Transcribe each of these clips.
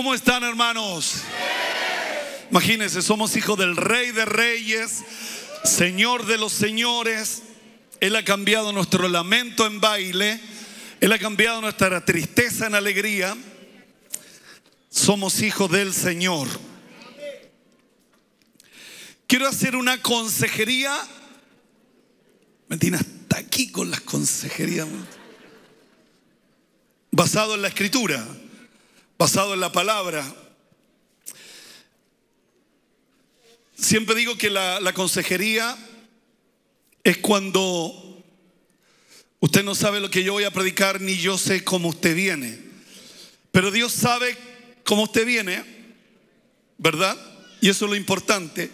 ¿Cómo están hermanos? Imagínense, somos hijos del Rey de Reyes, Señor de los Señores. Él ha cambiado nuestro lamento en baile. Él ha cambiado nuestra tristeza en alegría. Somos hijos del Señor. Quiero hacer una consejería. Me tiene hasta aquí con las consejerías. Basado en la escritura basado en la palabra. Siempre digo que la, consejería es cuando usted no sabe lo que yo voy a predicar ni yo sé cómo usted viene. Pero Dios sabe cómo usted viene, ¿verdad? Y eso es lo importante.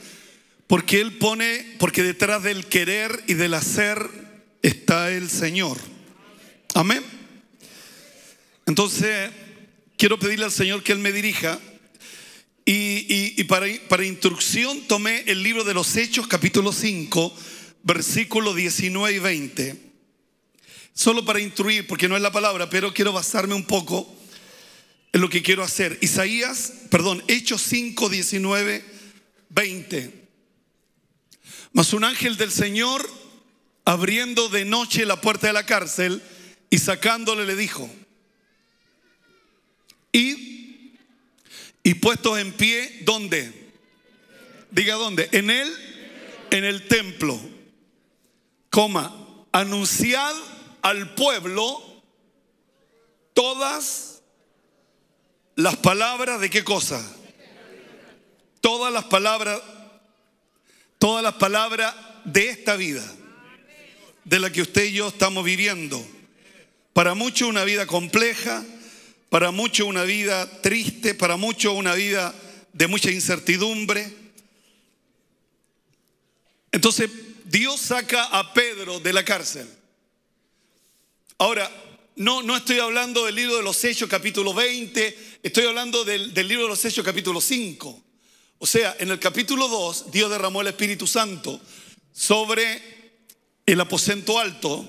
Porque Él pone, porque detrás del querer y del hacer está el Señor. Amén. Entonces, quiero pedirle al Señor que Él me dirija. Y, para, instrucción tomé el libro de los Hechos, capítulo 5, versículo 19 y 20. Solo para instruir, porque no es la palabra, pero quiero basarme un poco en lo que quiero hacer. Isaías, perdón, Hechos 5, 19, 20. Mas un ángel del Señor, abriendo de noche la puerta de la cárcel y sacándole, le dijo, y, y puestos en pie, ¿dónde? Diga dónde, en él, en el templo, coma, anunciad al pueblo todas las palabras de qué cosa? Todas las palabras, todas las palabras de esta vida, de la que usted y yo estamos viviendo. Para muchos una vida compleja, para mucho una vida triste, para mucho una vida de mucha incertidumbre. Entonces Dios saca a Pedro de la cárcel. Ahora, no, no estoy hablando del libro de los Hechos capítulo 20, estoy hablando del, libro de los Hechos capítulo 5. O sea, en el capítulo 2 Dios derramó el Espíritu Santo sobre el aposento alto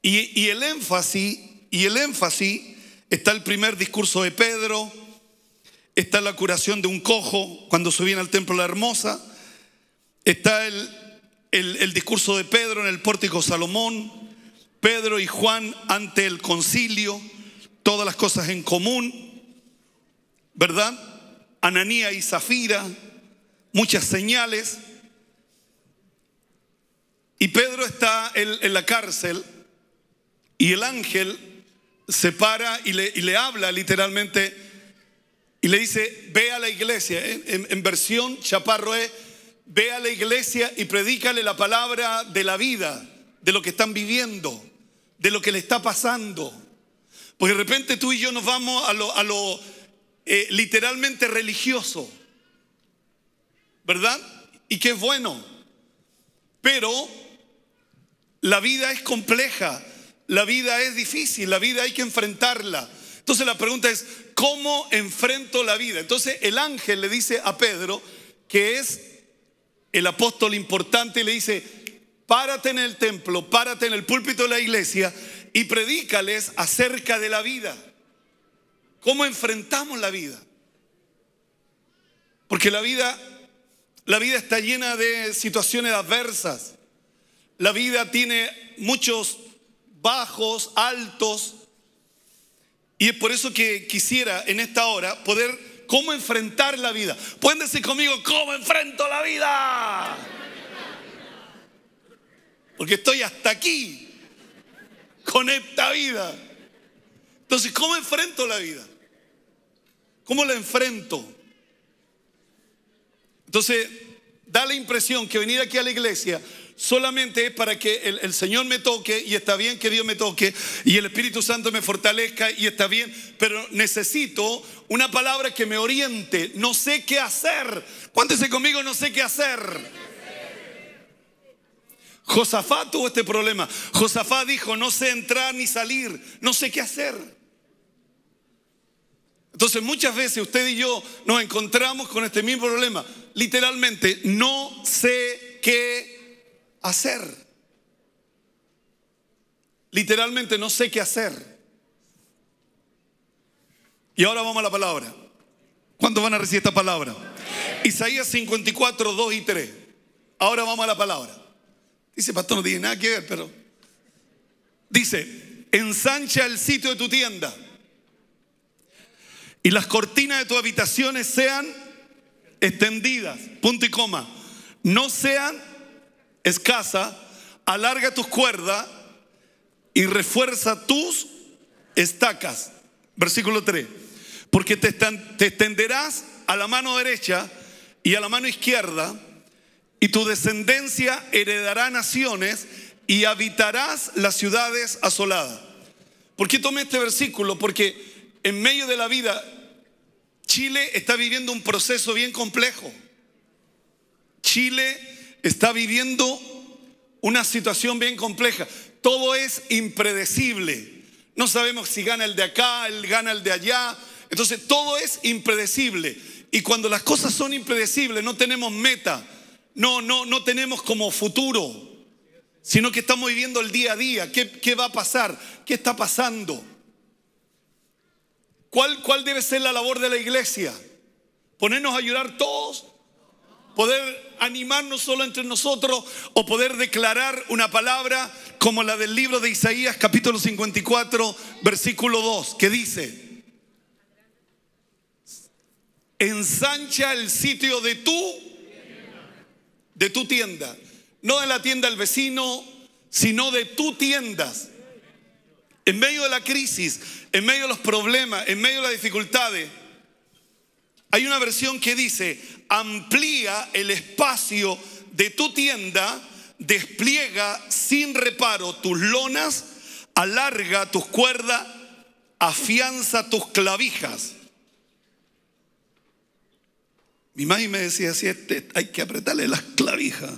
y, y el énfasis, y el énfasis está el primer discurso de Pedro, está la curación de un cojo cuando se al templo la hermosa, está el, el, discurso de Pedro en el pórtico Salomón, Pedro y Juan ante el concilio, todas las cosas en común, ¿verdad? Ananía y Zafira, muchas señales. Y Pedro está en la cárcel y el ángel se para y le, le habla literalmente y le dice, ve a la iglesia, en, versión chaparro es, ve a la iglesia y predícale la palabra de la vida, de lo que están viviendo, de lo que le está pasando. Porque de repente tú y yo nos vamos a lo, a lo eh, literalmente religioso, ¿verdad? Y que es bueno. Pero la vida es compleja. La vida es difícil, la vida hay que enfrentarla. Entonces la pregunta es, ¿cómo enfrento la vida? Entonces el ángel le dice a Pedro, que es el apóstol importante, le dice, párate en el templo, párate en el púlpito de la iglesia y predícales acerca de la vida. ¿Cómo enfrentamos la vida? Porque la vida, la vida está llena de situaciones adversas. La vida tiene muchos bajos, altos. Y es por eso que quisiera en esta hora poder cómo enfrentar la vida. Pueden decir conmigo, ¿cómo enfrento la vida? Porque estoy hasta aquí con esta vida. Entonces, ¿cómo enfrento la vida? ¿Cómo la enfrento? Entonces, da la impresión que venir aquí a la iglesia solamente es para que el, Señor me toque y está bien que Dios me toque y el Espíritu Santo me fortalezca y está bien, pero necesito una palabra que me oriente. No sé qué hacer. Cuéntese conmigo, no sé qué hacer. Josafá tuvo este problema. Josafá dijo, no sé entrar ni salir, no sé qué hacer. Entonces muchas veces usted y yo nos encontramos con este mismo problema. Literalmente, no sé qué hacer. Literalmente no sé qué hacer. Y ahora vamos a la palabra. ¿Cuántos van a recibir esta palabra? Isaías 54, 2 y 3. Ahora vamos a la palabra. Dice, pastor, no tiene nada que ver, pero... Dice, ensancha el sitio de tu tienda y las cortinas de tus habitaciones sean extendidas, punto y coma, no sean escasa, alarga tus cuerdas y refuerza tus estacas. Versículo 3. Porque te, te extenderás a la mano derecha y a la mano izquierda, y tu descendencia heredará naciones y habitarás las ciudades asoladas. ¿Por qué tomé este versículo? Porque en medio de la vida, Chile está viviendo un proceso bien complejo. Chile está viviendo una situación bien compleja. Todo es impredecible. No sabemos si gana el de acá, el gana el de allá. Entonces todo es impredecible. Y cuando las cosas son impredecibles, no tenemos meta, no, no, no tenemos como futuro, sino que estamos viviendo el día a día. ¿Qué, va a pasar? ¿Qué está pasando? ¿Cuál, ¿Cuál debe ser la labor de la iglesia? ¿Ponernos a ayudar todos? ¿Poder animarnos solo entre nosotros o poder declarar una palabra como la del libro de Isaías capítulo 54 versículo 2 que dice, ensancha el sitio de tu, de tu tienda, no de la tienda del vecino, sino de tu tienda. En medio de la crisis, en medio de los problemas, en medio de las dificultades hay una versión que dice, amplía el espacio de tu tienda, despliega sin reparo tus lonas, alarga tus cuerdas, afianza tus clavijas. Mi madre me decía, así, este, hay que apretarle las clavijas.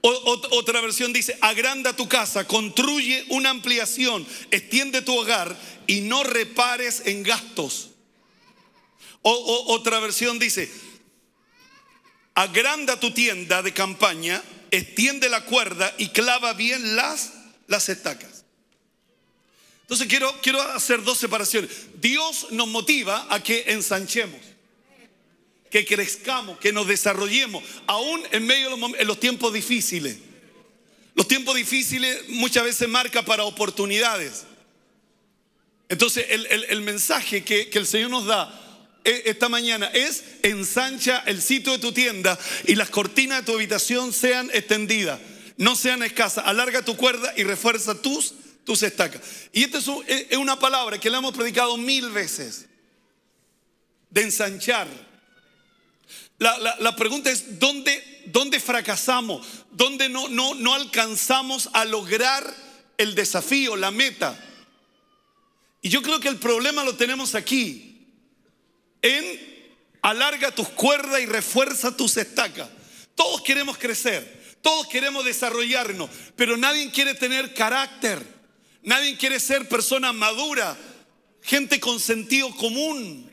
otra versión dice, agranda tu casa, construye una ampliación, extiende tu hogar y no repares en gastos otra versión dice, agranda tu tienda de campaña, extiende la cuerda y clava bien las, las estacas. Entonces quiero, quiero hacer dos separaciones. Dios nos motiva a que ensanchemos, que crezcamos, que nos desarrollemos, aún en medio de los, tiempos difíciles. Los tiempos difíciles muchas veces marca para oportunidades. Entonces el, mensaje que el Señor nos da e, esta mañana es ensancha el sitio de tu tienda y las cortinas de tu habitación sean extendidas, no sean escasas. Alarga tu cuerda y refuerza tus, tus estacas. Y esta e, es una palabra que le hemos predicado mil veces, de ensanchar. La, pregunta es, ¿dónde, dónde fracasamos? ¿Dónde no, no, no alcanzamos a lograr el desafío, la meta? Y yo creo que el problema lo tenemos aquí alarga tus cuerdas y refuerza tus estacas. Todos queremos crecer, todos queremos desarrollarnos, pero nadie quiere tener carácter, nadie quiere ser persona madura, gente con sentido común.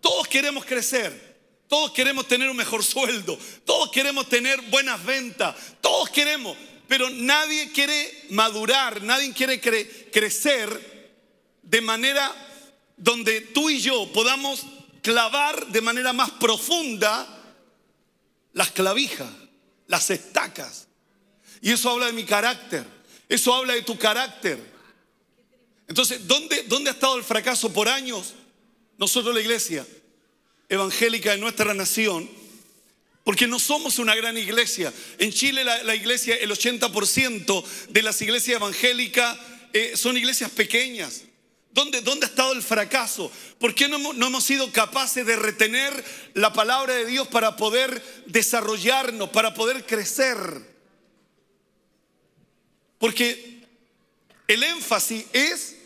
Todos queremos crecer, todos queremos tener un mejor sueldo, todos queremos tener buenas ventas, todos queremos, pero nadie quiere madurar, nadie quiere crecer de manera donde tú y yo podamos clavar de manera más profunda las clavijas, las estacas. Y eso habla de mi carácter, eso habla de tu carácter. Entonces, ¿dónde, dónde ha estado el fracaso por años? Nosotros la iglesia evangélica de nuestra nación, porque no somos una gran iglesia. En Chile la, iglesia, el 80% de las iglesias evangélicas eh, son iglesias pequeñas. ¿Dónde, ha estado el fracaso? ¿Por qué no, hemos sido capaces de retener la palabra de Dios para poder desarrollarnos, para poder crecer? Porque el énfasis es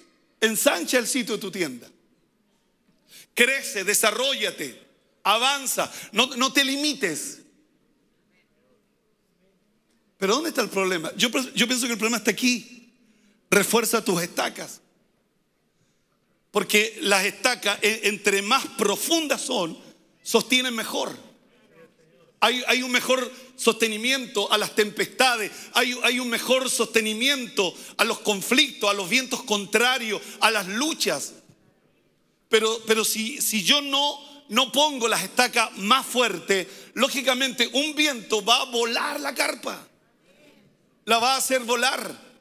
ensancha el sitio de tu tienda. Crece, desarrollate, avanza, no, te limites. Pero ¿dónde está el problema? Yo, yo pienso que el problema está aquí. Refuerza tus estacas. Porque las estacas, entre más profundas son, sostienen mejor. Hay, un mejor sostenimiento a las tempestades, hay, un mejor sostenimiento a los conflictos, a los vientos contrarios, a las luchas. Pero, pero si, si, yo no, no pongo las estacas más fuertes, lógicamente un viento va a volar la carpa, la va a hacer volar.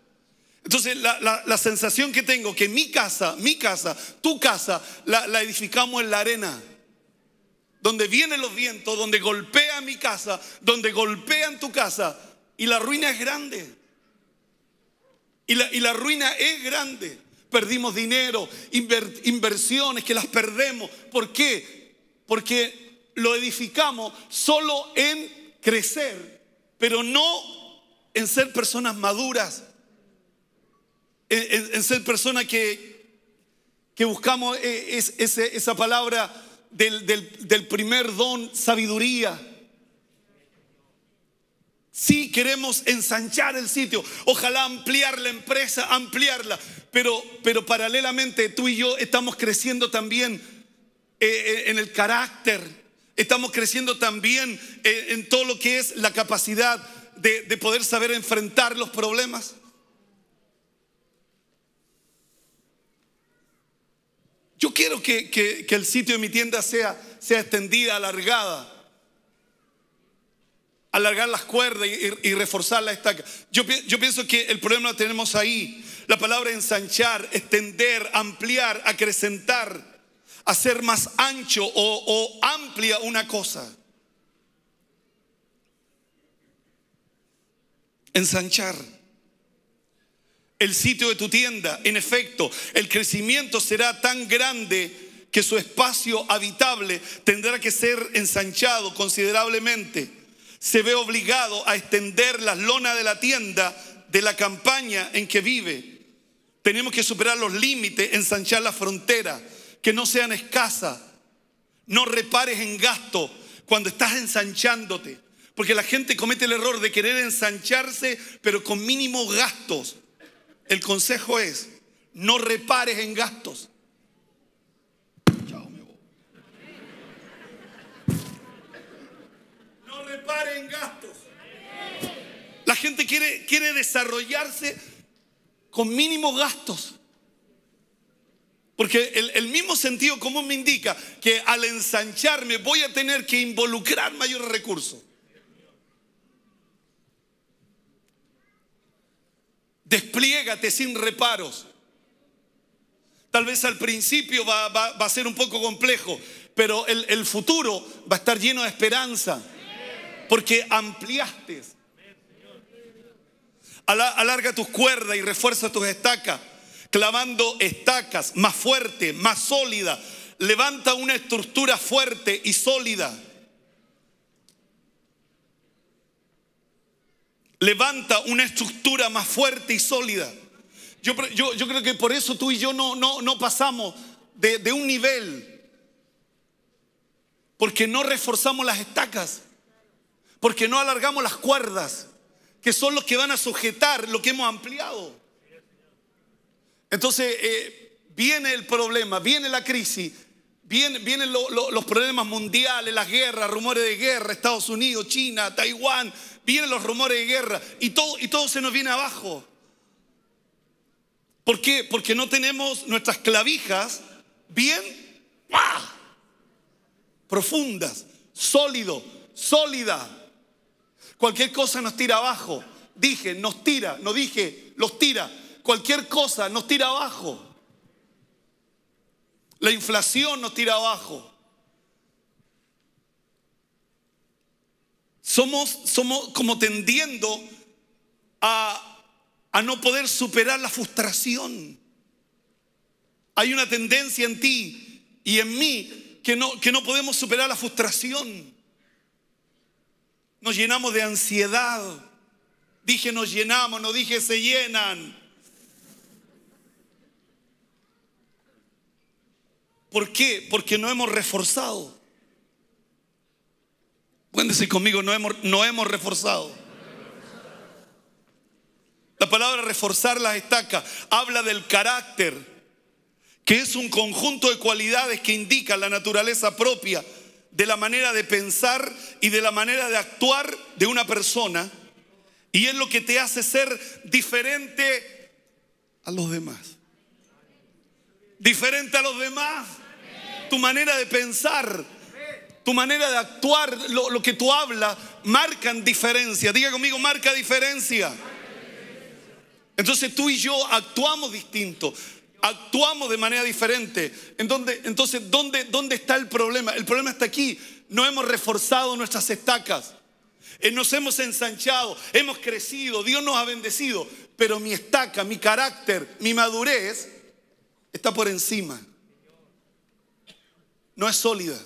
Entonces la, sensación que tengo, que mi casa, mi casa, tu casa, la, edificamos en la arena donde vienen los vientos, donde golpea mi casa, donde golpean tu casa, y la ruina es grande. Y la, ruina es grande. Perdimos dinero, inversiones que las perdemos. ¿Por qué? Porque lo edificamos solo en crecer, pero no en ser personas maduras, en, ser persona que, que buscamos eh, es, esa palabra del, primer don, sabiduría. sí, queremos ensanchar el sitio, ojalá ampliar la empresa, ampliarla, pero, pero paralelamente tú y yo estamos creciendo también eh, eh, en el carácter, estamos creciendo también en todo lo que es la capacidad de, de poder saber enfrentar los problemas. Yo quiero que, el sitio de mi tienda sea, sea extendida, alargada alargar las cuerdas y, reforzar la estaca. Yo, pienso que el problema lo tenemos ahí. La palabra ensanchar, extender, ampliar, acrecentar, hacer más ancho o amplia una cosa. Ensanchar el sitio de tu tienda. En efecto, el crecimiento será tan grande que su espacio habitable tendrá que ser ensanchado considerablemente. Se ve obligado a extender las lona de la tienda de la campaña en que vive. Tenemos que superar los límites, ensanchar la frontera, que no sean escasas. No repares en gasto cuando estás ensanchándote, porque la gente comete el error de querer ensancharse, pero con mínimos gastos. El consejo es, no repares en gastos. No repares en gastos. La gente quiere, quiere desarrollarse con mínimos gastos. Porque el, el, mismo sentido común me indica que al ensancharme voy a tener que involucrar mayores recursos. Despliégate sin reparos. Tal vez al principio va, a ser un poco complejo, pero el, el futuro va a estar lleno de esperanza. Porque ampliaste. Alarga tus cuerdas y refuerza tus estacas, clavando estacas más fuerte, más sólida. Levanta una estructura fuerte y sólida. levanta una estructura más fuerte y sólida. Yo, yo, creo que por eso tú y yo no, no, no pasamos de, un nivel, porque no reforzamos las estacas, porque no alargamos las cuerdas, que son los que van a sujetar lo que hemos ampliado. Entonces eh, viene el problema, viene la crisis, Vienen, los problemas mundiales, las guerras, rumores de guerra, Estados Unidos, China, Taiwán, vienen los rumores de guerra y todo, y todo se nos viene abajo. ¿Por qué? Porque no tenemos nuestras clavijas bien profundas, sólido, sólida. Cualquier cosa nos tira abajo. Dije, nos tira, no dije, los tira. Cualquier cosa nos tira abajo. La inflación nos tira abajo. Somos, somos como tendiendo a, no poder superar la frustración. Hay una tendencia en ti y en mí que no, que no podemos superar la frustración. Nos llenamos de ansiedad. Dije nos llenamos, no dije se llenan. ¿Por qué? Porque no hemos reforzado. Cuéntese conmigo, no hemos, no hemos reforzado. La palabra reforzar las estacas habla del carácter, que es un conjunto de cualidades que indica la naturaleza propia de la manera de pensar y de la manera de actuar de una persona. Y es lo que te hace ser diferente a los demás. Diferente a los demás tu manera de pensar, tu manera de actuar, lo, que tú hablas, marcan diferencia. Diga conmigo, marca diferencia. Entonces tú y yo actuamos distinto, actuamos de manera diferente. Entonces, ¿dónde está el problema? El problema está aquí. No hemos reforzado nuestras estacas. Eh, nos hemos ensanchado, hemos crecido, Dios nos ha bendecido, pero mi estaca, mi carácter, mi madurez está por encima no es sólida.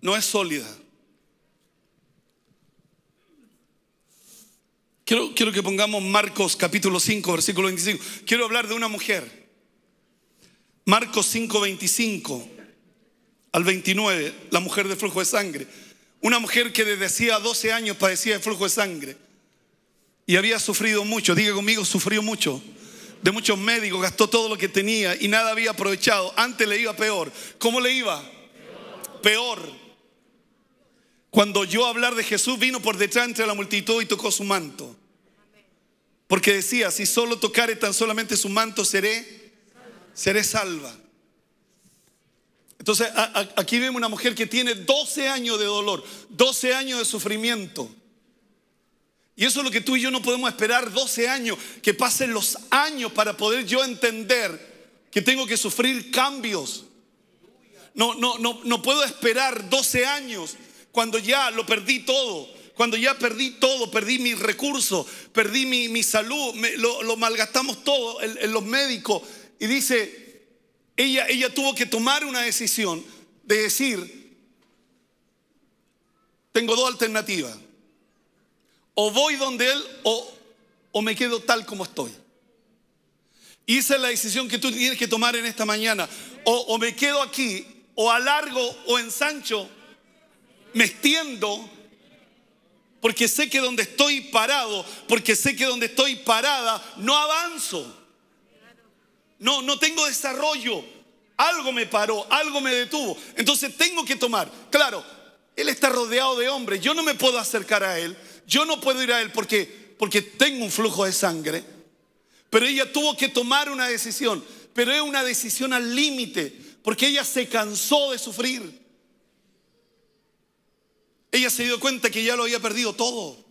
No es sólida. Quiero, que pongamos Marcos capítulo 5, versículo 25. Quiero hablar de una mujer. Marcos 5, 25 al 29, la mujer de flujo de sangre. Una mujer que desde hacía 12 años padecía de flujo de sangre y había sufrido mucho. Diga conmigo, sufrió mucho de muchos médicos, gastó todo lo que tenía y nada había aprovechado. Antes le iba peor. ¿Cómo le iba? Peor. Cuando yo hablar de Jesús vino por detrás entre la multitud y tocó su manto. Porque decía, si solo tocare tan solamente su manto, seré, seré salva. Entonces, aquí vemos una mujer que tiene 12 años de dolor, 12 años de sufrimiento. Y eso es lo que tú y yo no podemos esperar 12 años, que pasen los años para poder yo entender que tengo que sufrir cambios. No, no, no, no puedo esperar 12 años cuando ya lo perdí todo, cuando ya perdí todo, perdí mis recursos, perdí mi, salud, lo, malgastamos todo en, los médicos. Y dice, ella, ella tuvo que tomar una decisión de decir, tengo dos alternativas. O voy donde Él o, o me quedo tal como estoy. Y esa es la decisión que tú tienes que tomar en esta mañana. O, o me quedo aquí, o alargo, o ensancho, me extiendo, porque sé que donde estoy parado, porque sé que donde estoy parada, no avanzo. No, no tengo desarrollo. Algo me paró, algo me detuvo. Entonces tengo que tomar. Claro, Él está rodeado de hombres. Yo no me puedo acercar a Él. Yo no puedo ir a él porque, porque tengo un flujo de sangre. Pero ella tuvo que tomar una decisión. Pero es una decisión al límite. Porque ella se cansó de sufrir. Ella se dio cuenta que ya lo había perdido todo.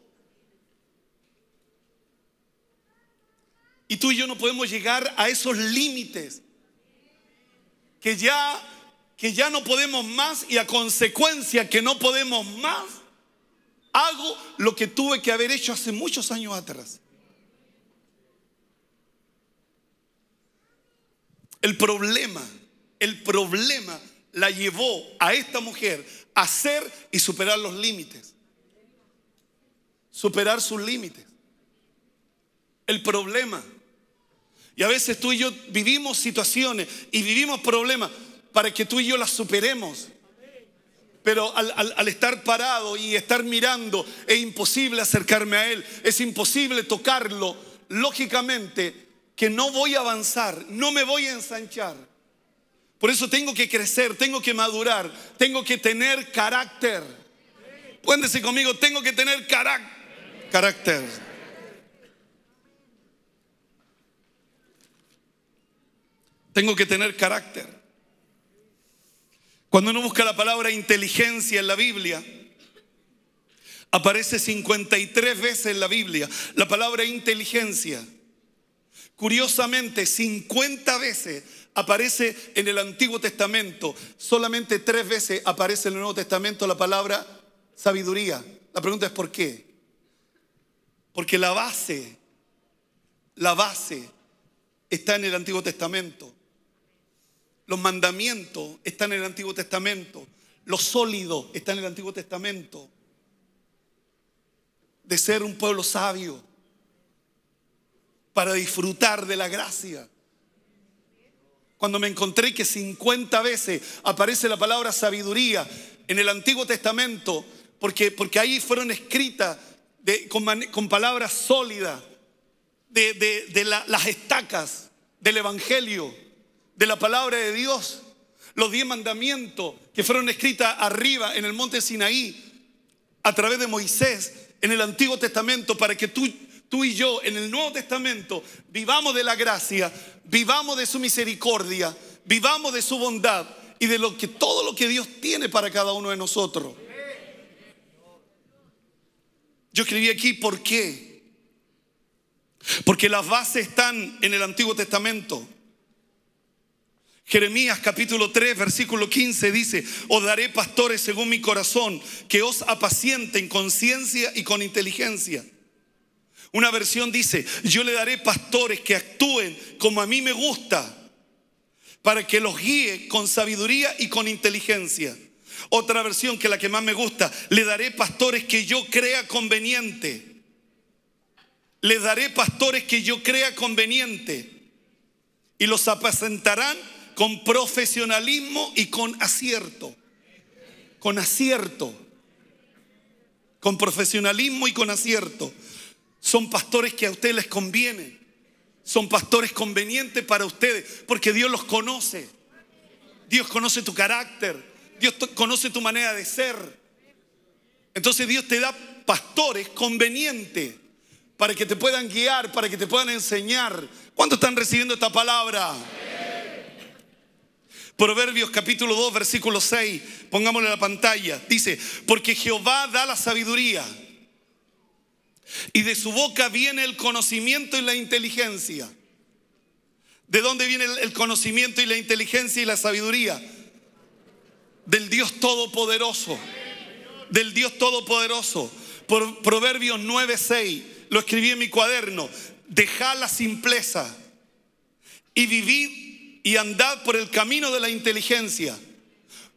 Y tú y yo no podemos llegar a esos límites. Que ya, que ya no podemos más y a consecuencia que no podemos más, Hago lo que tuve que haber hecho hace muchos años atrás. El problema, el problema la llevó a esta mujer a hacer y superar los límites. Superar sus límites. El problema. Y a veces tú y yo vivimos situaciones y vivimos problemas para que tú y yo las superemos pero al, estar parado y estar mirando, es imposible acercarme a Él, es imposible tocarlo. Lógicamente que no voy a avanzar, no me voy a ensanchar. Por eso tengo que crecer, tengo que madurar, tengo que tener carácter. Pueden conmigo, tengo que tener carácter. Tengo que tener carácter. Cuando uno busca la palabra inteligencia en la Biblia, aparece 53 veces en la Biblia la palabra inteligencia. Curiosamente, 50 veces aparece en el Antiguo Testamento, solamente tres veces aparece en el Nuevo Testamento la palabra sabiduría. La pregunta es ¿por qué? Porque la base, la base está en el Antiguo Testamento. Los mandamientos están en el Antiguo Testamento. Los sólidos está en el Antiguo Testamento. De ser un pueblo sabio para disfrutar de la gracia. Cuando me encontré que 50 veces aparece la palabra sabiduría en el Antiguo Testamento, porque, porque ahí fueron escritas con, palabras sólidas de, las estacas del Evangelio de la palabra de Dios, los diez mandamientos que fueron escritas arriba en el monte Sinaí a través de Moisés en el Antiguo Testamento para que tú, tú y yo en el Nuevo Testamento vivamos de la gracia, vivamos de su misericordia, vivamos de su bondad y de lo que, todo lo que Dios tiene para cada uno de nosotros. Yo escribí aquí por qué. Porque las bases están en el Antiguo Testamento. Jeremías capítulo 3, versículo 15 dice, os daré pastores según mi corazón, que os apacienten con ciencia y con inteligencia. Una versión dice, yo le daré pastores que actúen como a mí me gusta, para que los guíe con sabiduría y con inteligencia. Otra versión que la que más me gusta, le daré pastores que yo crea conveniente. Le daré pastores que yo crea conveniente. Y los apacentarán con profesionalismo y con acierto. Con acierto. Con profesionalismo y con acierto. Son pastores que a ustedes les conviene. Son pastores convenientes para ustedes porque Dios los conoce. Dios conoce tu carácter. Dios conoce tu manera de ser. Entonces Dios te da pastores convenientes para que te puedan guiar, para que te puedan enseñar. ¿Cuántos están recibiendo esta palabra? Proverbios capítulo 2, versículo 6, pongámoslo en la pantalla. Dice, porque Jehová da la sabiduría y de su boca viene el conocimiento y la inteligencia. ¿De dónde viene el conocimiento y la inteligencia y la sabiduría? Del Dios Todopoderoso. Del Dios Todopoderoso. Por Proverbios 6 lo escribí en mi cuaderno. Deja la simpleza y vivid y andad por el camino de la inteligencia.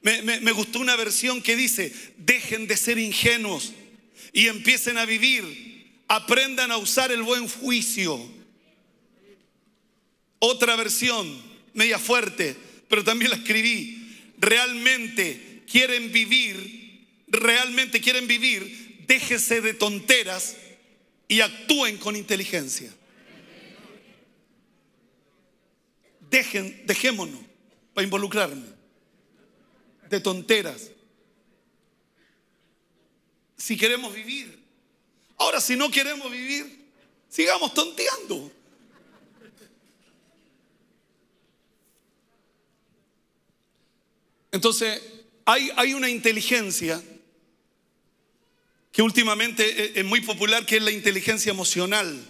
Me, gustó una versión que dice, dejen de ser ingenuos y empiecen a vivir, aprendan a usar el buen juicio. Otra versión, media fuerte, pero también la escribí, realmente quieren vivir, realmente quieren vivir, déjese de tonteras y actúen con inteligencia. dejémonos para involucrarme de tonteras. Si queremos vivir. Ahora, si no queremos vivir, sigamos tonteando. Entonces, hay, hay, una inteligencia que últimamente e-, es muy popular, que es la inteligencia emocional.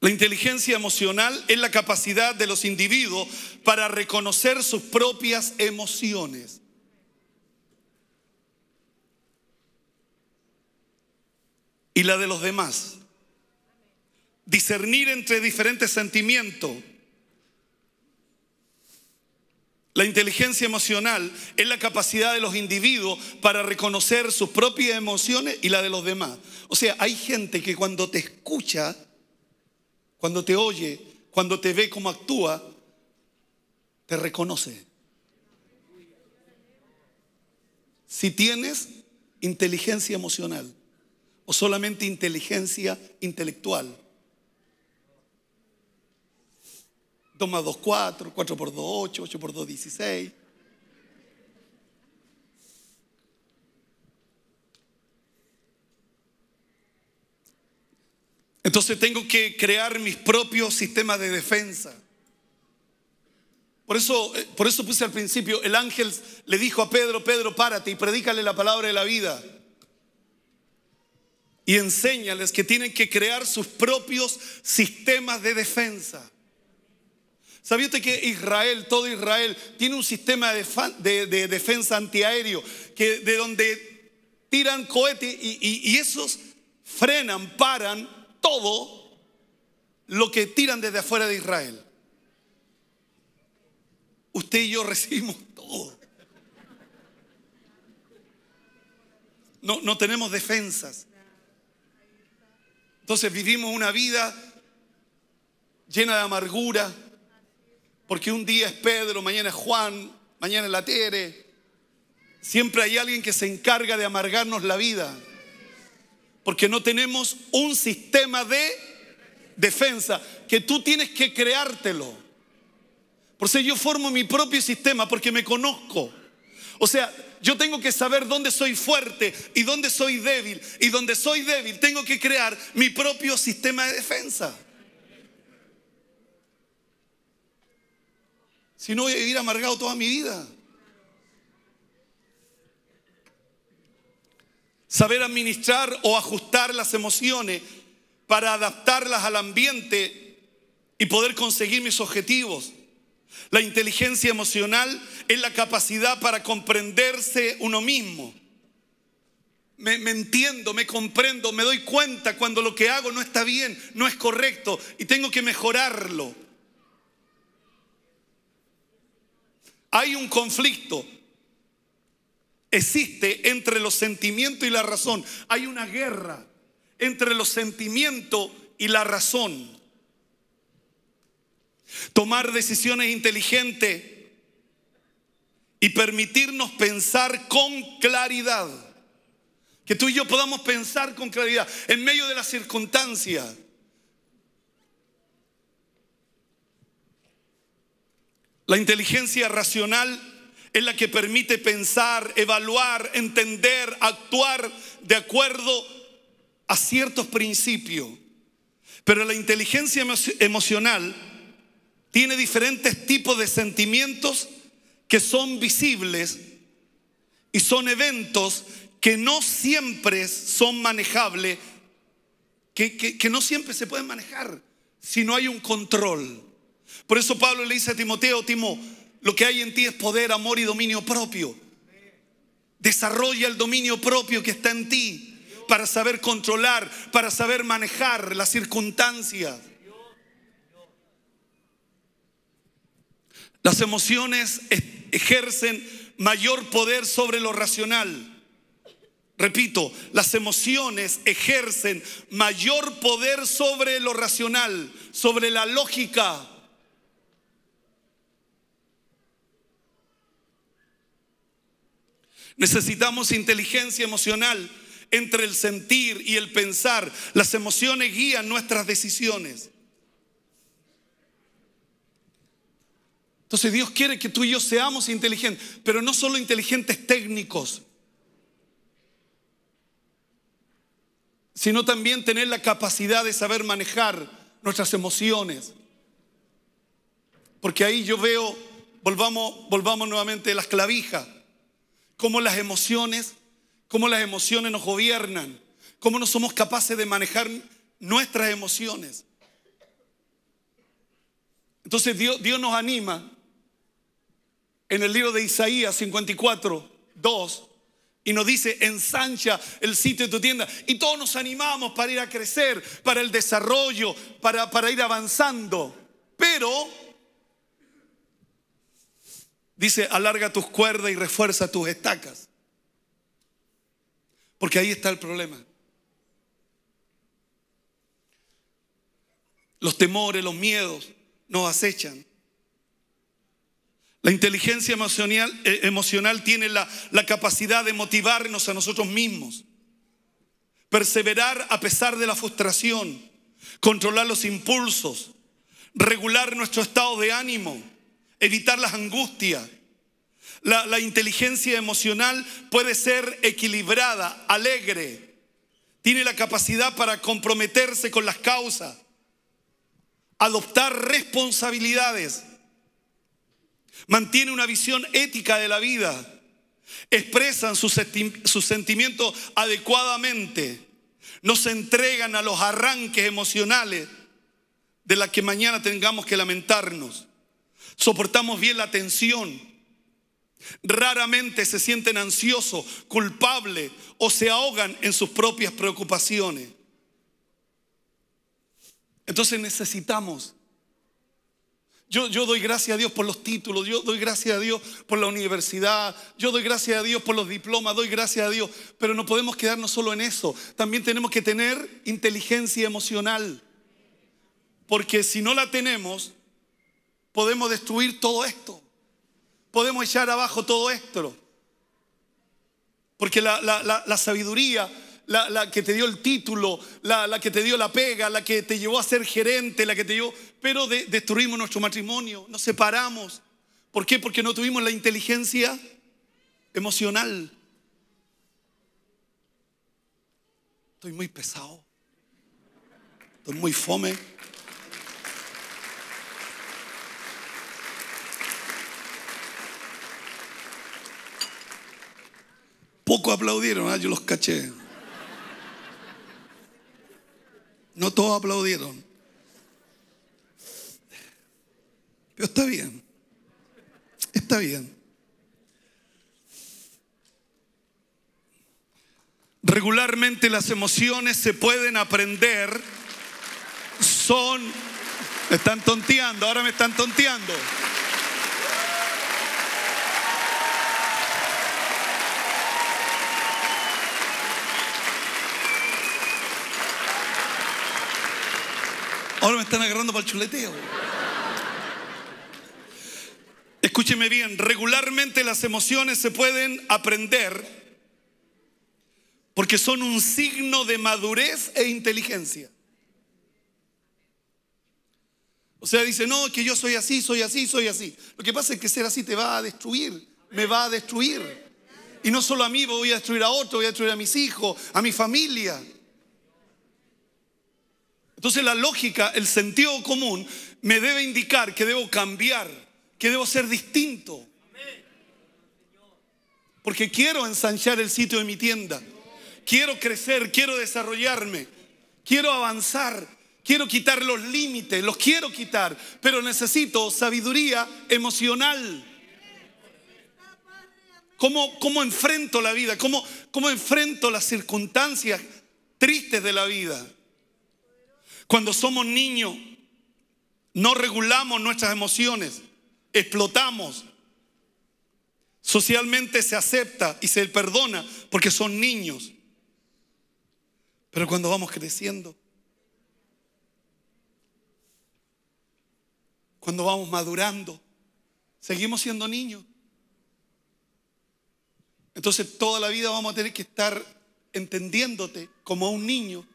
La inteligencia emocional es la capacidad de los individuos para reconocer sus propias emociones. Y la de los demás. Discernir entre diferentes sentimientos. La inteligencia emocional es la capacidad de los individuos para reconocer sus propias emociones y la de los demás. O sea, hay gente que cuando te escucha, cuando te oye, cuando te ve cómo actúa, te reconoce. Si tienes inteligencia emocional o solamente inteligencia intelectual. 2 más 2, 4, 4 por 2, 8, 8 por 2, 16. Entonces tengo que crear mis propios sistemas de defensa. Por eso, eh, por eso puse al principio, el ángel le dijo a Pedro, Pedro, párate y predícale la palabra de la vida. Y enséñales que tienen que crear sus propios sistemas de defensa. ¿Sabía usted que Israel, todo Israel, tiene un sistema de, defensa antiaéreo que, de donde tiran cohetes y esos frenan, paran todo lo que tiran desde afuera de Israel. Usted y yo recibimos todo. No, no tenemos defensas. Entonces vivimos una vida llena de amargura, porque un día es Pedro, mañana es Juan, mañana es la Tere. Siempre hay alguien que se encarga de amargarnos la vida. Porque no tenemos un sistema de defensa que tú tienes que creártelo. Por eso yo formo mi propio sistema porque me conozco. O sea, yo tengo que saber dónde soy fuerte y dónde soy débil. Y donde soy débil tengo que crear mi propio sistema de defensa. Si no voy a vivir amargado toda mi vida. saber administrar o ajustar las emociones para adaptarlas al ambiente y poder conseguir mis objetivos. La inteligencia emocional es la capacidad para comprenderse uno mismo. Me, entiendo, me comprendo, me doy cuenta cuando lo que hago no está bien, no es correcto y tengo que mejorarlo. Hay un conflicto, existe entre los sentimientos y la razón. Hay una guerra entre los sentimientos y la razón. Tomar decisiones inteligentes y permitirnos pensar con claridad. Que tú y yo podamos pensar con claridad en medio de las circunstancias. La inteligencia racional es la que permite pensar, evaluar, entender, actuar de acuerdo a ciertos principios. Pero la inteligencia emocional tiene diferentes tipos de sentimientos que son visibles y son eventos que no siempre son manejables, que, que, no siempre se pueden manejar si no hay un control. Por eso Pablo le dice a Timoteo, Timo, lo que hay en ti es poder, amor y dominio propio. Desarrolla el dominio propio que está en ti para saber controlar, para saber manejar las circunstancias. Las emociones ejercen mayor poder sobre lo racional. Repito, las emociones ejercen mayor poder sobre lo racional, sobre la lógica. Necesitamos inteligencia emocional entre el sentir y el pensar. Las emociones guían nuestras decisiones. Entonces Dios quiere que tú y yo seamos inteligentes, pero no solo inteligentes técnicos, sino también tener la capacidad de saber manejar nuestras emociones. Porque ahí yo veo, volvamos, volvamos nuevamente a las clavijas cómo las emociones, cómo las emociones nos gobiernan, cómo no somos capaces de manejar nuestras emociones. Entonces Dios, nos anima en el libro de Isaías 54, 2, y nos dice, ensancha el sitio de tu tienda. Y todos nos animamos para ir a crecer, para el desarrollo, para, para ir avanzando. Pero Dice, alarga tus cuerdas y refuerza tus estacas. Porque ahí está el problema. Los temores, los miedos nos acechan. La inteligencia emocional, eh, tiene la capacidad de motivarnos a nosotros mismos. Perseverar a pesar de la frustración. Controlar los impulsos. Regular nuestro estado de ánimo evitar las angustias. La, inteligencia emocional puede ser equilibrada, alegre. Tiene la capacidad para comprometerse con las causas, adoptar responsabilidades, mantiene una visión ética de la vida, expresan sus, sentimientos adecuadamente, no se entregan a los arranques emocionales de la que mañana tengamos que lamentarnos. Soportamos bien la tensión. Raramente se sienten ansiosos, culpables o se ahogan en sus propias preocupaciones. Entonces necesitamos. Yo, yo, doy gracias a Dios por los títulos, yo doy gracias a Dios por la universidad, yo doy gracias a Dios por los diplomas, doy gracias a Dios, pero no podemos quedarnos solo en eso. También tenemos que tener inteligencia emocional, porque si no la tenemos, podemos destruir todo esto. Podemos echar abajo todo esto. Porque la, sabiduría, la, que te dio el título, la, que te dio la pega, la que te llevó a ser gerente, la que te llevó. Pero destruimos nuestro matrimonio, nos separamos. ¿Por qué? Porque no tuvimos la inteligencia emocional. Estoy muy pesado. Estoy muy fome. Poco aplaudieron, ah, yo los caché. No todos aplaudieron. Pero está bien. Está bien. Regularmente las emociones se pueden aprender. Son... Me están tonteando, ahora me están tonteando. Ahora me están agarrando para el chuleteo. Escúcheme bien, regularmente las emociones se pueden aprender porque son un signo de madurez e inteligencia. O sea, dice, no, que yo soy así, soy así, soy así. Lo que pasa es que ser así te va a destruir, me va a destruir. Y no solo a mí, voy a destruir a otro, voy a destruir a mis hijos, a mi familia. Entonces la lógica, el sentido común me debe indicar que debo cambiar, que debo ser distinto. Porque quiero ensanchar el sitio de mi tienda. Quiero crecer, quiero desarrollarme, quiero avanzar, quiero quitar los límites, los quiero quitar, pero necesito sabiduría emocional. ¿Cómo, enfrento la vida? ¿Cómo, ¿Cómo enfrento las circunstancias tristes de la vida? Cuando somos niños, no regulamos nuestras emociones, explotamos. Socialmente se acepta y se perdona porque son niños. Pero cuando vamos creciendo, cuando vamos madurando, seguimos siendo niños. Entonces toda la vida vamos a tener que estar entendiéndote como un niño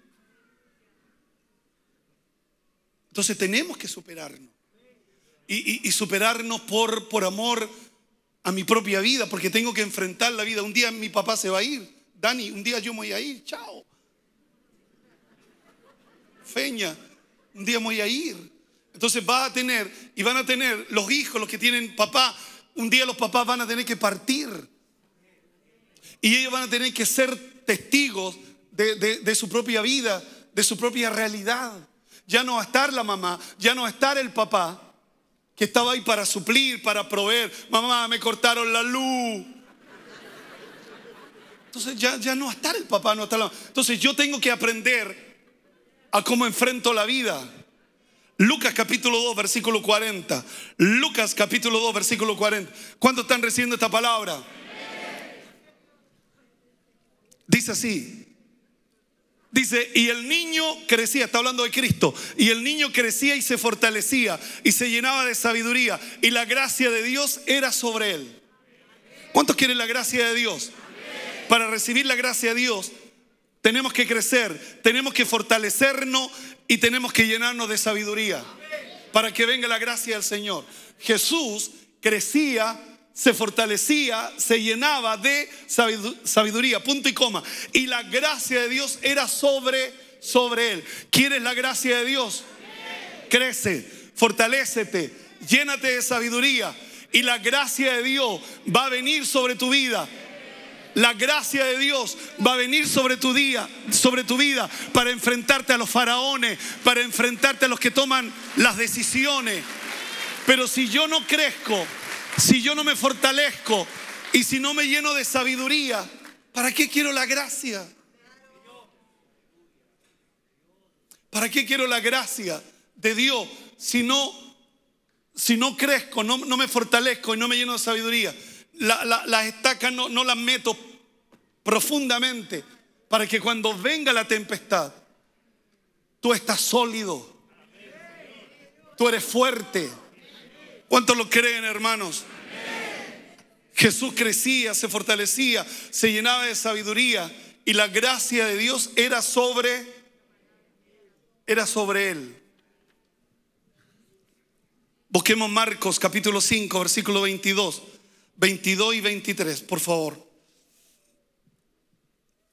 Entonces tenemos que superarnos. Y, superarnos por, amor a mi propia vida, porque tengo que enfrentar la vida. Un día mi papá se va a ir. Dani, un día yo me voy a ir. Chao. Feña, un día me voy a ir. Entonces va a tener, y van a tener los hijos, los que tienen papá, un día los papás van a tener que partir. Y ellos van a tener que ser testigos de su propia vida, de su propia realidad ya no va a estar la mamá, ya no va a estar el papá, que estaba ahí para suplir, para proveer. Mamá, me cortaron la luz. Entonces ya, ya no va a estar el papá, no está la Entonces yo tengo que aprender a cómo enfrento la vida. Lucas capítulo 2, versículo 40. Lucas capítulo 2, versículo 40. ¿Cuándo están recibiendo esta palabra? Dice así, Dice, y el niño crecía, está hablando de Cristo, y el niño crecía y se fortalecía y se llenaba de sabiduría y la gracia de Dios era sobre él. ¿Cuántos quieren la gracia de Dios? Para recibir la gracia de Dios tenemos que crecer, tenemos que fortalecernos y tenemos que llenarnos de sabiduría para que venga la gracia del Señor. Jesús crecía se fortalecía, se llenaba de sabiduría, punto y coma. Y la gracia de Dios era sobre, sobre él. ¿Quieres la gracia de Dios? Crece, fortalécete, llénate de sabiduría y la gracia de Dios va a venir sobre tu vida. La gracia de Dios va a venir sobre tu día, sobre tu vida, para enfrentarte a los faraones, para enfrentarte a los que toman las decisiones. Pero si yo no crezco, si yo no me fortalezco y si no me lleno de sabiduría, ¿para qué quiero la gracia? ¿Para qué quiero la gracia de Dios si no, si no crezco, no, me fortalezco y no me lleno de sabiduría? las estacas no, no las meto profundamente para que cuando venga la tempestad, tú estás sólido, tú eres fuerte. ¿Cuántos lo creen, hermanos? Jesús crecía, se fortalecía, se llenaba de sabiduría y la gracia de Dios era sobre era sobre él. Busquemos Marcos capítulo 5, versículo 22, 22 y 23, por favor.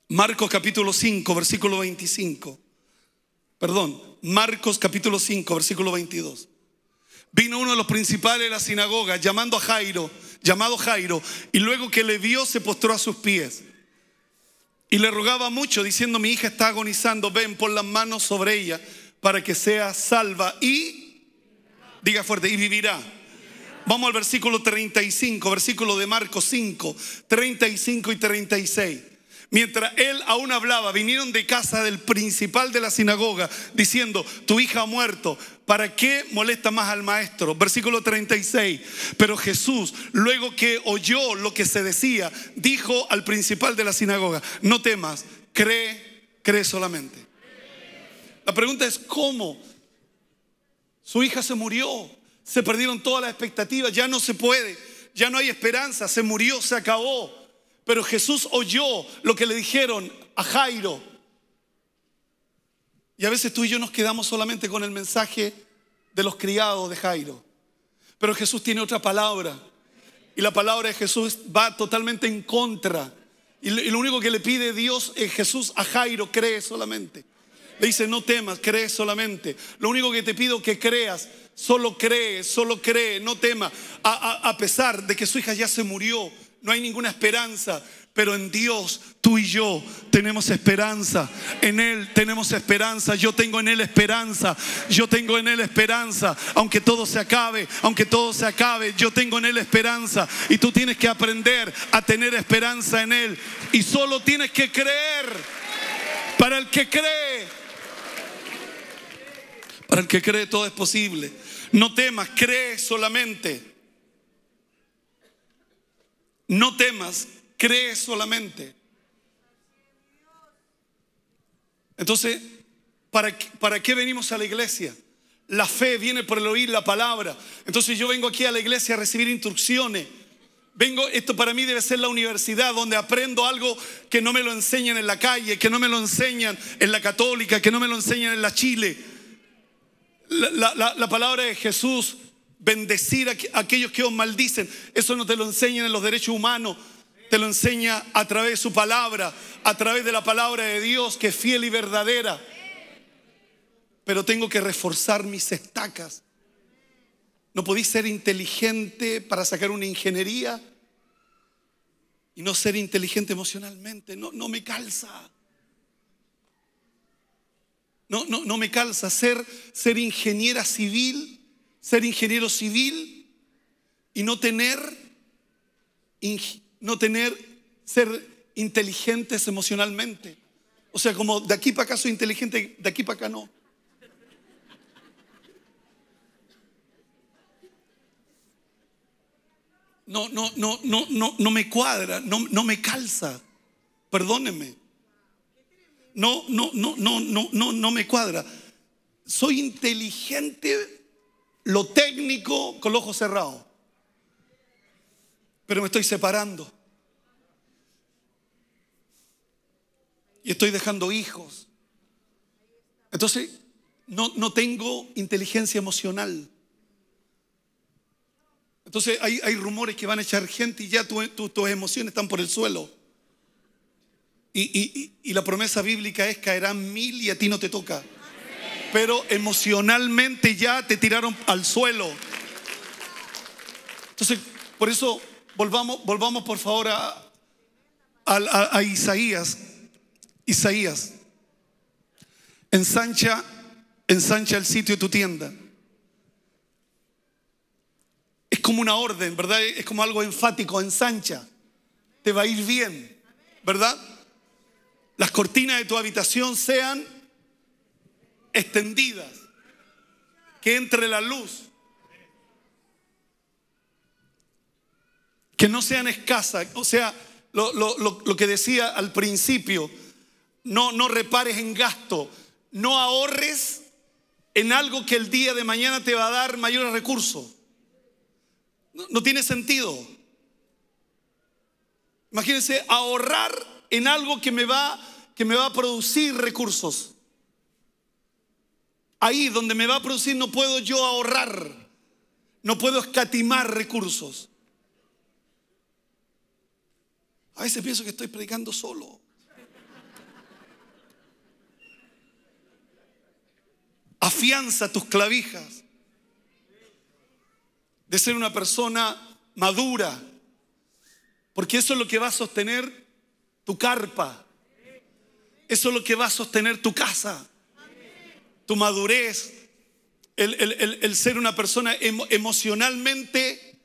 Marcos capítulo 5, versículo 25. Perdón, Marcos capítulo 5, versículo 22 vino uno de los principales de la sinagoga llamando a Jairo, llamado Jairo, y luego que le vio se postró a sus pies. Y le rogaba mucho, diciendo, mi hija está agonizando, ven, pon las manos sobre ella para que sea salva y, diga fuerte, y vivirá. Vamos al versículo 35, versículo de Marcos 5, 35 y 36. Mientras él aún hablaba, vinieron de casa del principal de la sinagoga diciendo, tu hija ha muerto, ¿para qué molesta más al maestro? Versículo 36. Pero Jesús, luego que oyó lo que se decía, dijo al principal de la sinagoga, no temas, cree, cree solamente. La pregunta es, ¿cómo? Su hija se murió, se perdieron todas las expectativas, ya no se puede, ya no hay esperanza, se murió, se acabó. Pero Jesús oyó lo que le dijeron a Jairo. Y a veces tú y yo nos quedamos solamente con el mensaje de los criados de Jairo. Pero Jesús tiene otra palabra. Y la palabra de Jesús va totalmente en contra. Y lo único que le pide Dios es eh, Jesús a Jairo, cree solamente. Le dice, no temas, cree solamente. Lo único que te pido que creas, solo cree, solo cree, no temas. A, a pesar de que su hija ya se murió, no hay ninguna esperanza, pero en Dios tú y yo tenemos esperanza. En Él tenemos esperanza. Yo tengo en Él esperanza. Yo tengo en Él esperanza. Aunque todo se acabe, aunque todo se acabe, yo tengo en Él esperanza. Y tú tienes que aprender a tener esperanza en Él. Y solo tienes que creer. Para el que cree. Para el que cree todo es posible. No temas, cree solamente. No temas, cree solamente. Entonces, ¿para, ¿para qué venimos a la iglesia? La fe viene por el oír la palabra. Entonces yo vengo aquí a la iglesia a recibir instrucciones. Vengo, esto para mí debe ser la universidad donde aprendo algo que no me lo enseñan en la calle, que no me lo enseñan en la católica, que no me lo enseñan en la Chile. la palabra de Jesús bendecir a aquellos que os maldicen. Eso no te lo enseñan en los derechos humanos, te lo enseña a través de su palabra, a través de la palabra de Dios que es fiel y verdadera. Pero tengo que reforzar mis estacas. No podéis ser inteligente para sacar una ingeniería y no ser inteligente emocionalmente. No, no me calza. No, no, no me calza ser, ser ingeniera civil ser ingeniero civil y no tener, no tener, ser inteligentes emocionalmente. O sea, como de aquí para acá soy inteligente, de aquí para acá no. No, no, no, no, no, no me cuadra, no, no me calza. Perdóneme. No, no, no, no, no, no, no me cuadra. Soy inteligente lo técnico con los ojos cerrados. Pero me estoy separando. Y estoy dejando hijos. Entonces, no, no tengo inteligencia emocional. Entonces hay, hay, rumores que van a echar gente y ya tus emociones están por el suelo. Y, y la promesa bíblica es caerán mil y a ti no te toca pero emocionalmente ya te tiraron al suelo. Entonces, por eso volvamos, volvamos por favor a, a, Isaías. Isaías, ensancha, ensancha el sitio de tu tienda. Es como una orden, ¿verdad? Es como algo enfático, ensancha. Te va a ir bien, ¿verdad? Las cortinas de tu habitación sean extendidas, que entre la luz, que no sean escasas, o sea, lo, que decía al principio, no, no repares en gasto, no ahorres en algo que el día de mañana te va a dar mayores recursos. No, no, tiene sentido. Imagínense ahorrar en algo que me va que me va a producir recursos. Ahí donde me va a producir no puedo yo ahorrar, no puedo escatimar recursos. A veces pienso que estoy predicando solo. Afianza tus clavijas de ser una persona madura, porque eso es lo que va a sostener tu carpa, eso es lo que va a sostener tu casa tu madurez, el, ser una persona emocionalmente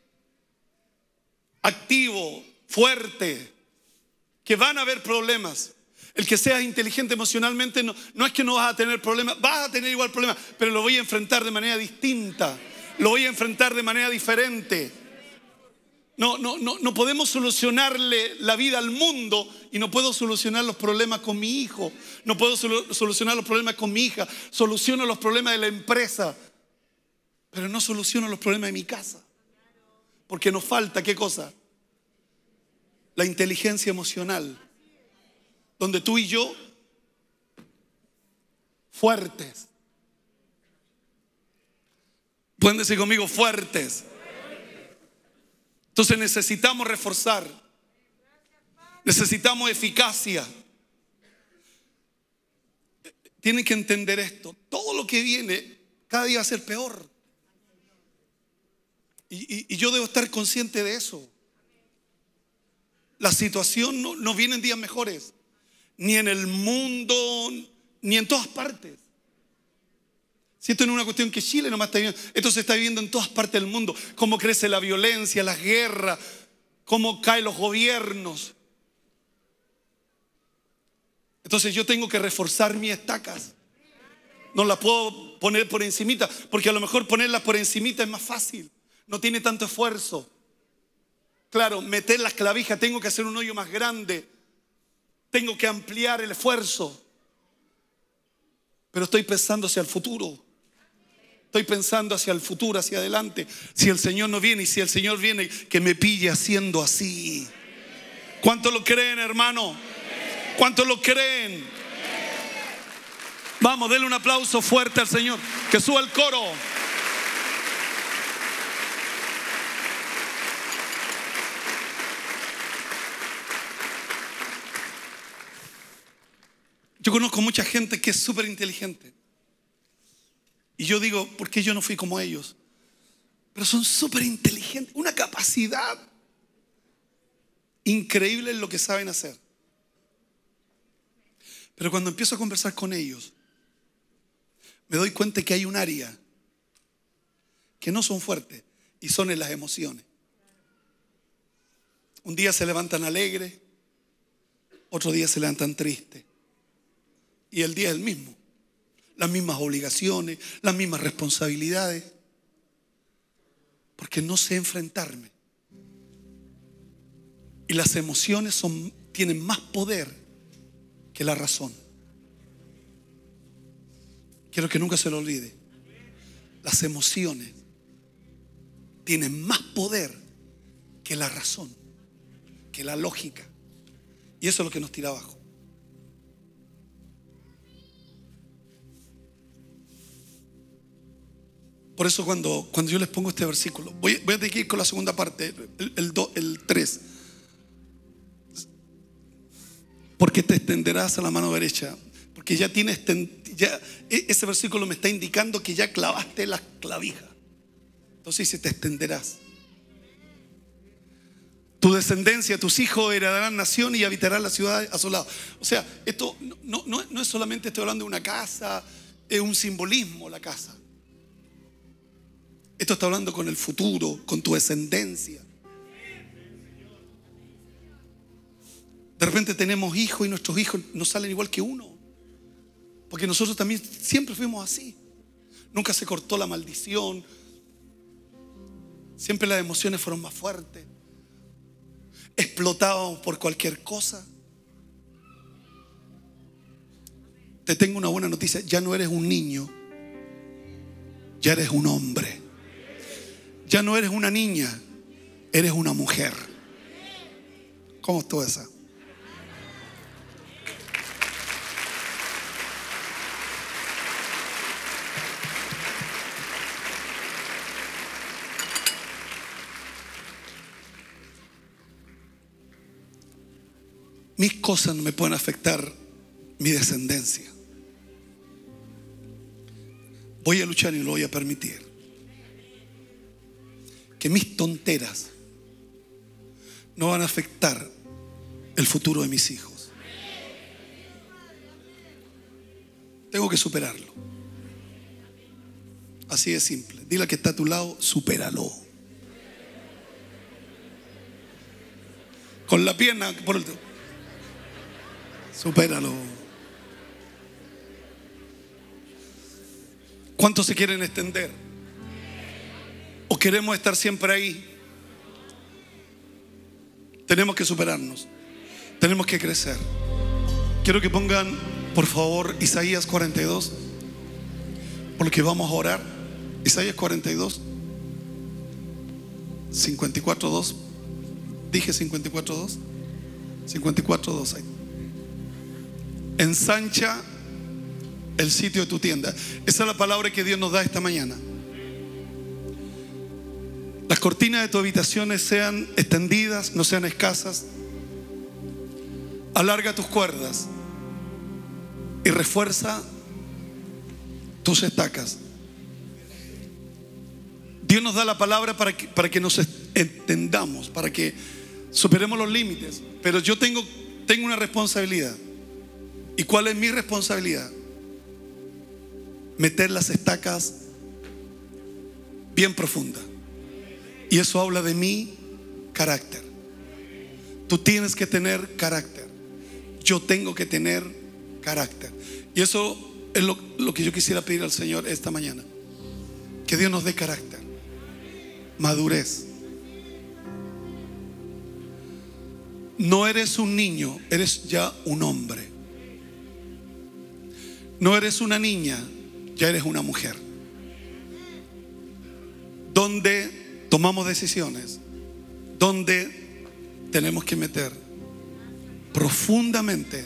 activo, fuerte, que van a haber problemas. El que seas inteligente emocionalmente no, no es que no vas a tener problemas, vas a tener igual problemas, pero lo voy a enfrentar de manera distinta, lo voy a enfrentar de manera diferente. No, no, no, no podemos solucionarle la vida al mundo y no puedo solucionar los problemas con mi hijo. No puedo solucionar los problemas con mi hija. Soluciono los problemas de la empresa, pero no soluciono los problemas de mi casa. Porque nos falta, ¿qué cosa? La inteligencia emocional. Donde tú y yo, fuertes. Pueden decir conmigo, fuertes entonces necesitamos reforzar. Necesitamos eficacia. Tienen que entender esto. Todo lo que viene cada día va a ser peor. Y, yo debo estar consciente de eso. La situación no viene en días mejores. Ni en el mundo, ni en todas partes. Si esto no es una cuestión que Chile nomás está viviendo, esto se está viviendo en todas partes del mundo. Cómo crece la violencia, las guerras, cómo caen los gobiernos. Entonces yo tengo que reforzar mis estacas. No las puedo poner por encimita, porque a lo mejor ponerlas por encimita es más fácil. No tiene tanto esfuerzo. Claro, meter las clavijas, tengo que hacer un hoyo más grande. Tengo que ampliar el esfuerzo. Pero estoy pensando hacia el futuro. Estoy pensando hacia el futuro, hacia adelante. Si el Señor no viene y si el Señor viene, que me pille haciendo así. ¿Cuánto lo creen, hermano? ¿Cuánto lo creen? Vamos, denle un aplauso fuerte al Señor. Que suba el coro. Yo conozco mucha gente que es súper inteligente y yo digo, ¿por qué yo no fui como ellos? Pero son súper inteligentes, una capacidad increíble en lo que saben hacer. Pero cuando empiezo a conversar con ellos, me doy cuenta que hay un área que no son fuertes y son en las emociones. Un día se levantan alegres, otro día se levantan tristes. Y el día es el mismo las mismas obligaciones, las mismas responsabilidades, porque no sé enfrentarme. Y las emociones son, tienen más poder que la razón. Quiero que nunca se lo olvide. Las emociones tienen más poder que la razón, que la lógica. Y eso es lo que nos tira abajo. Por eso cuando, cuando yo les pongo este versículo, voy, voy a ir con la segunda parte, el 3. porque te extenderás a la mano derecha, porque ya tienes, ya, e, ese versículo me está indicando que ya clavaste la clavija. Entonces dice, te extenderás. Tu descendencia, tus hijos heredarán nación y habitarán la ciudad lado O sea, esto no, no, no es solamente estoy hablando de una casa, es un simbolismo la casa. Esto está hablando con el futuro, con tu descendencia. De repente tenemos hijos y nuestros hijos no salen igual que uno. Porque nosotros también siempre fuimos así. Nunca se cortó la maldición. Siempre las emociones fueron más fuertes. Explotábamos por cualquier cosa. Te tengo una buena noticia. Ya no eres un niño. Ya eres un hombre. Ya no eres una niña, eres una mujer. ¿Cómo todo esa? Mis cosas no me pueden afectar mi descendencia. Voy a luchar y lo voy a permitir mis tonteras no van a afectar el futuro de mis hijos. Tengo que superarlo. Así de simple. Dile que está a tu lado, supéralo. Con la pierna por el. Supéralo. ¿Cuántos se quieren extender? queremos estar siempre ahí? Tenemos que superarnos. Tenemos que crecer. Quiero que pongan, por favor, Isaías 42, porque vamos a orar. Isaías 42, 54, 2. Dije 54.2 54.2 Ensancha el sitio de tu tienda. Esa es la palabra que Dios nos da esta mañana. Las cortinas de tus habitaciones sean extendidas, no sean escasas. Alarga tus cuerdas y refuerza tus estacas. Dios nos da la palabra para que, para que nos entendamos, para que superemos los límites. Pero yo tengo, tengo una responsabilidad. ¿Y cuál es mi responsabilidad? Meter las estacas bien profundas. Y eso habla de mi carácter. Tú tienes que tener carácter. Yo tengo que tener carácter. Y eso es lo, que yo quisiera pedir al Señor esta mañana. Que Dios nos dé carácter, madurez. No eres un niño, eres ya un hombre. No eres una niña, ya eres una mujer. Donde tomamos decisiones donde tenemos que meter profundamente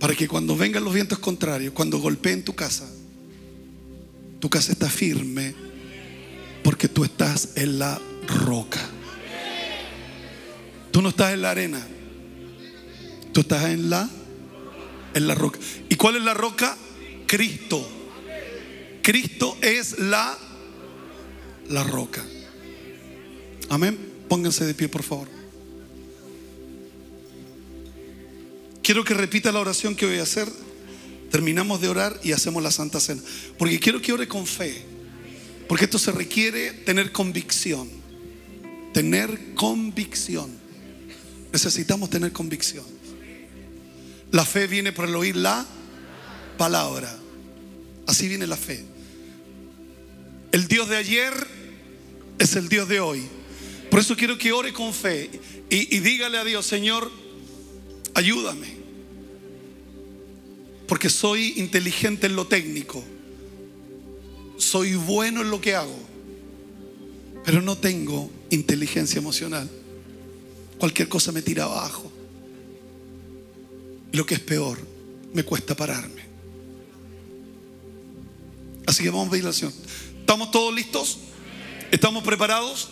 para que cuando vengan los vientos contrarios, cuando golpeen tu casa, tu casa está firme porque tú estás en la roca. Tú no estás en la arena. Tú estás en la en la roca. ¿Y cuál es la roca? Cristo. Cristo es la la roca. Amén. Pónganse de pie, por favor. Quiero que repita la oración que voy a hacer. Terminamos de orar y hacemos la Santa Cena. Porque quiero que ore con fe. Porque esto se requiere tener convicción. Tener convicción. Necesitamos tener convicción. La fe viene por el oír la palabra. Así viene la fe. El Dios de ayer, es el Dios de hoy. Por eso quiero que ore con fe y, dígale a Dios, Señor, ayúdame. Porque soy inteligente en lo técnico. Soy bueno en lo que hago. Pero no tengo inteligencia emocional. Cualquier cosa me tira abajo. lo que es peor, me cuesta pararme. Así que vamos a pedirle al ¿Estamos todos listos? ¿Estamos preparados?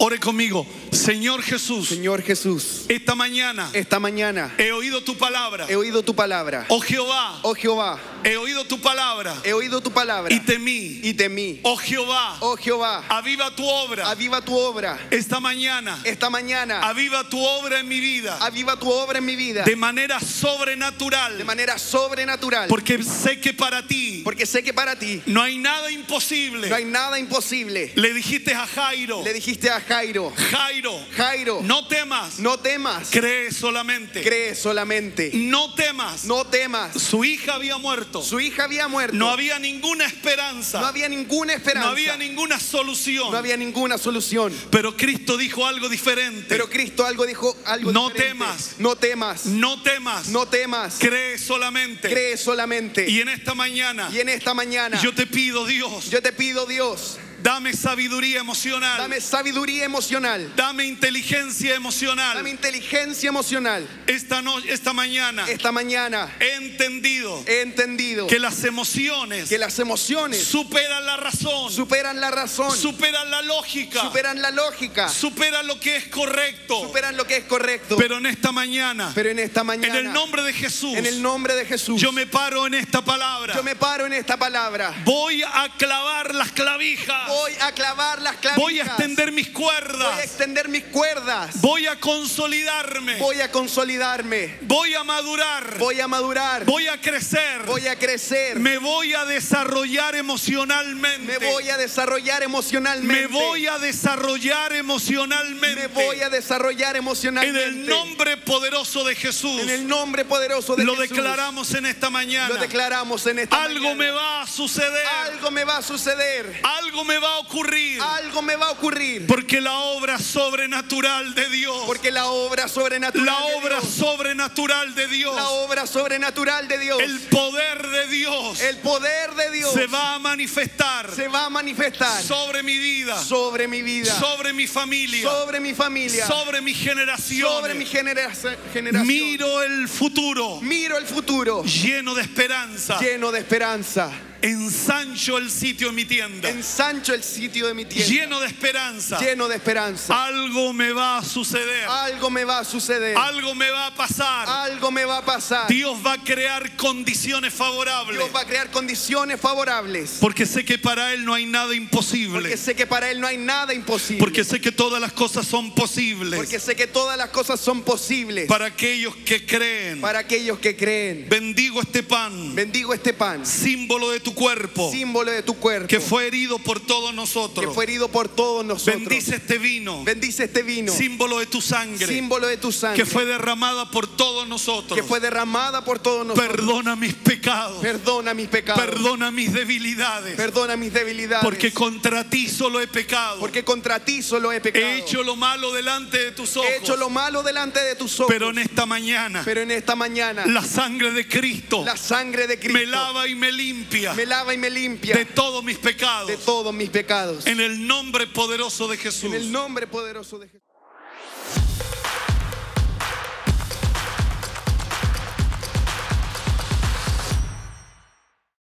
Ore conmigo, Señor Jesús. Señor Jesús. Esta mañana. Esta mañana. He oído tu palabra. He oído tu palabra. Oh Jehová. Oh Jehová He oído tu palabra. He oído tu palabra. Y temí. Y temí. Oh Jehová. Oh Jehová. Aviva tu obra. Aviva tu obra. Esta mañana. Esta mañana. Aviva tu obra en mi vida. Aviva tu obra en mi vida. De manera sobrenatural. De manera sobrenatural. Porque sé que para ti. Porque sé que para ti. No hay nada imposible. No hay nada imposible. Le dijiste a Jairo. Le dijiste a Jairo. Jairo. Jairo. No temas. No temas. Cree solamente. Cree solamente. No temas. No temas. Su hija había muerto. Su hija había muerto. No había ninguna esperanza. No había ninguna esperanza. No había ninguna solución. No había ninguna solución. Pero Cristo dijo algo diferente. Pero Cristo algo dijo algo no Temas, no temas. No temas. No temas. Cree solamente. Cree solamente. Y en esta mañana. Y en esta mañana. Yo te pido Dios. Yo te pido Dios Dame sabiduría emocional. Dame sabiduría emocional. Dame inteligencia emocional. Dame inteligencia emocional. Esta noche, esta mañana. Esta mañana he entendido. He entendido que las emociones que las emociones superan la razón. Superan la razón. Superan la lógica. Superan la lógica. Superan lo que es correcto. Superan lo que es correcto. Pero en esta mañana. Pero en esta mañana. En el nombre de Jesús. En el nombre de Jesús. Yo me paro en esta palabra. Yo me paro en esta palabra. Voy a clavar las clavijas. Voy a clavar las clavijas. Voy a extender mis cuerdas. Voy a extender mis cuerdas. Voy a consolidarme. Voy a consolidarme. Voy a madurar. Voy a madurar. Voy a crecer. Voy a crecer. Me voy a desarrollar emocionalmente. Me voy a desarrollar emocionalmente. Me voy a desarrollar emocionalmente. Me voy a desarrollar emocionalmente. En el nombre poderoso de Jesús. En el nombre poderoso de lo Jesús. Lo declaramos en esta mañana. Lo declaramos en esta Algo me va a suceder. Algo me va a suceder. Algo me va a ocurrir. Algo me va a ocurrir. Porque la obra sobrenatural de Dios. Porque la obra sobrenatural La obra de Dios, sobrenatural de Dios. La obra sobrenatural de Dios. El poder de Dios. El poder de Dios se va a manifestar. Se va a manifestar sobre mi vida. Sobre mi vida. Sobre mi familia. Sobre mi familia. Sobre mi generación. Sobre mi generación. Miro el futuro. Miro el futuro lleno de esperanza. Lleno de esperanza. Ensancho el sitio de mi tienda. Ensancho el sitio de mi tienda. Lleno de esperanza. Lleno de esperanza. Algo me va a suceder. Algo me va a suceder. Algo me va a pasar. Algo me va a pasar. Dios va a crear condiciones favorables. Dios va a crear condiciones favorables. Porque sé que para él no hay nada imposible. Porque sé que para él no hay nada imposible. Porque sé que todas las cosas son posibles. Porque sé que todas las cosas son posibles. Para aquellos que creen. Para aquellos que creen. Bendigo este pan. Bendigo este pan. Símbolo de tu tu cuerpo. Símbolo de tu cuerpo. Que fue herido por todos nosotros. Que fue herido por todos nosotros. Bendice este vino. Bendice este vino. Símbolo de tu sangre. Símbolo de tu sangre. Que fue derramada por todos nosotros. Que fue derramada por todos nosotros. Perdona mis pecados. Perdona mis pecados. Perdona mis debilidades. Perdona mis debilidades. Porque contra ti solo he pecado. Porque contra ti solo he pecado. He hecho lo malo delante de tus ojos. He hecho lo malo delante de tus ojos. Pero en esta mañana. Pero en esta mañana. La sangre de Cristo. La sangre de Cristo. Me lava y me limpia me lava y me limpia de todos mis pecados. De todos mis pecados. En el nombre poderoso de Jesús. En el nombre poderoso de Jesús.